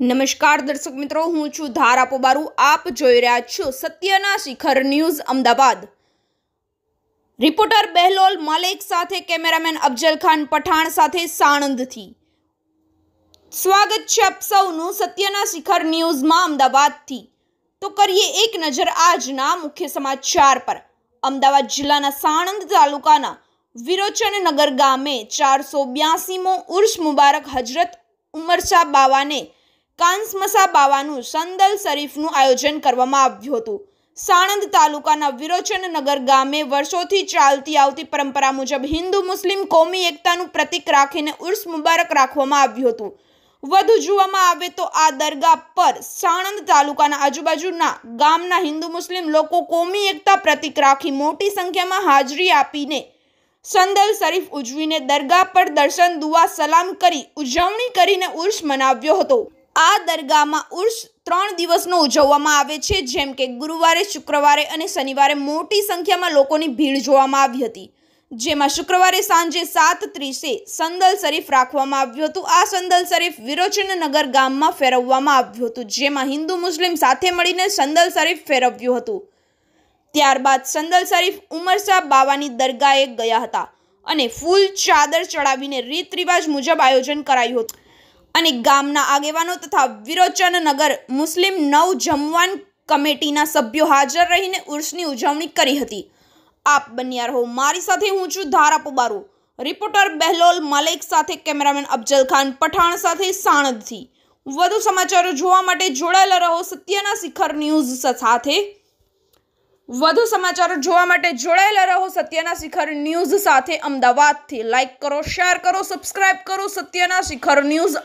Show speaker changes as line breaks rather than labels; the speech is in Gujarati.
નમસ્કાર દર્શક મિત્રો હું છું ધારા પોબારુ આપ જોઈ રહ્યા છો સત્યના શિખર ન્યૂઝ અમદાવાદ રિપોર્ટર બહેલોલ મલેક સાથે કેમેરામેન અફજલ ખાન પઠાણ સાથે સાણંદથી સ્વાગત છે આપ સૌનું સત્યના શિખર ન્યૂઝમાં અમદાવાદથી તો કરીએ એક નજર આજના મુખ્ય સમાચાર પર અમદાવાદ જિલ્લાના સાણંદ તાલુકાના વિરોચનનગર ગામે ચારસો બ્યાસીમો ઉર્ષ મુબારક હજરત ઉમરશા બાવાને કાન્સમસા બાવાનું સંદલ શરીફનું આયોજન કરવામાં આવ્યું હતું સાણંદ તાલુકાના વિરોચનનગર ગામે વર્ષોથી ચાલતી આવતી પરંપરા મુજબ હિન્દુ મુસ્લિમ કોમી એકતાનું પ્રતિક રાખીને ઉર્સ મુબારક રાખવામાં આવ્યું હતું વધુ જોવામાં આવે તો આ દરગાહ પર સાણંદ તાલુકાના આજુબાજુના ગામના હિન્દુ મુસ્લિમ લોકો કોમી એકતા પ્રતિક રાખી મોટી સંખ્યામાં હાજરી આપીને સંદલ શરીફ ઉજવીને દરગાહ પર દર્શન દુઆ સલામ કરી ઉજવણી કરીને ઉર્ષ મનાવ્યો હતો આ દરગાહમાં ઉર્ષ ત્રણ દિવસનો ઉજવવામાં આવે છે જેમ કે ગુરુવારે શુક્રવારે અને શનિવારે મોટી સંખ્યામાં લોકોની ભીડ જોવામાં આવી હતી જેમાં શુક્રવારે સાંજે સાત ત્રીસે સંદલ શરીફ રાખવામાં આવ્યું હતું આ સંદલ શરીફ વિરોચનનગર ગામમાં ફેરવવામાં આવ્યું હતું જેમાં હિન્દુ મુસ્લિમ સાથે મળીને સંદલ શરીફ ફેરવ્યું હતું ત્યારબાદ સંદલ શરીફ ઉમરશાહ બાવાની દરગાહે ગયા હતા અને ફૂલ ચાદર ચડાવીને રીત રિવાજ મુજબ આયોજન કરાયું હતું અને ગામના આગેવાનો તથા વિરોચન નગર મુસ્લિમ નવ જમવાન કમિટીના સભ્યો હાજર રહીને ઉર્ષની ઉજવણી કરી હતી આપ બન્યા રહો મારી સાથે હું છું ધારા પુબારુ રિપોર્ટર બહેલોલ મલેક સાથે કેમેરામેન અફજલ ખાન પઠાણ સાથે સાણદથી વધુ સમાચારો જોવા માટે જોડાયેલા રહો સત્યના શિખર ન્યૂઝ સાથે વધુ સમાચારો જોવા માટે જોડાયેલા રહો સત્યના શિખર ન્યૂઝ સાથે અમદાવાદથી લાઇક કરો શેર કરો સબસ્ક્રાઇબ કરો સત્યના શિખર ન્યૂઝ